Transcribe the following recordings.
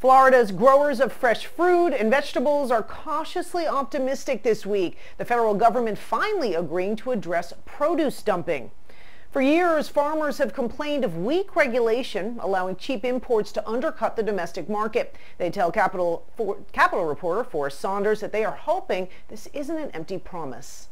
Florida's growers of fresh fruit and vegetables are cautiously optimistic this week, the federal government finally agreeing to address produce dumping. For years, farmers have complained of weak regulation, allowing cheap imports to undercut the domestic market. They tell Capital, for, Capital reporter Forrest Saunders that they are hoping this isn't an empty promise.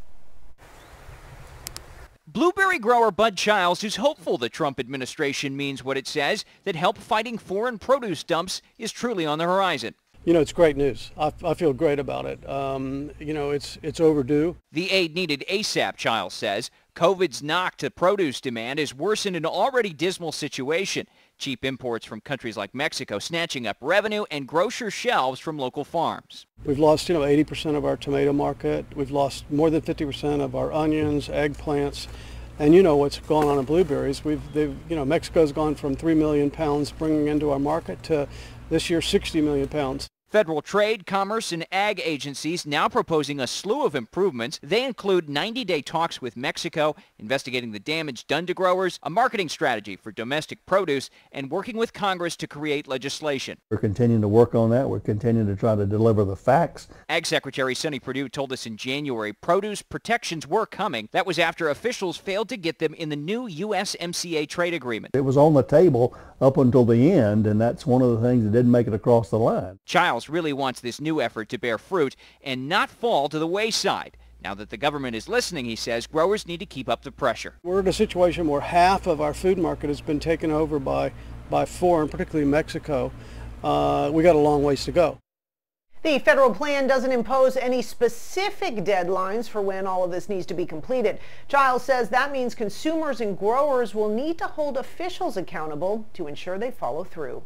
Blueberry grower Bud Childs is hopeful the Trump administration means what it says, that help fighting foreign produce dumps is truly on the horizon. You know, it's great news. I, I feel great about it. Um, you know, it's it's overdue. The aid needed ASAP, Child says. COVID's knock to produce demand has worsened an already dismal situation. Cheap imports from countries like Mexico snatching up revenue and grocer shelves from local farms. We've lost, you know, 80% of our tomato market. We've lost more than 50% of our onions, eggplants. And you know what's going on in blueberries. We've, you know, Mexico's gone from 3 million pounds bringing into our market to this year 60 million pounds. Federal trade, commerce, and ag agencies now proposing a slew of improvements. They include 90-day talks with Mexico, investigating the damage done to growers, a marketing strategy for domestic produce, and working with Congress to create legislation. We're continuing to work on that. We're continuing to try to deliver the facts. Ag Secretary Sonny Perdue told us in January produce protections were coming. That was after officials failed to get them in the new USMCA trade agreement. It was on the table up until the end, and that's one of the things that didn't make it across the line. Child House really wants this new effort to bear fruit and not fall to the wayside. Now that the government is listening, he says, growers need to keep up the pressure. We're in a situation where half of our food market has been taken over by, by foreign, particularly Mexico. Uh, we got a long ways to go. The federal plan doesn't impose any specific deadlines for when all of this needs to be completed. Giles says that means consumers and growers will need to hold officials accountable to ensure they follow through.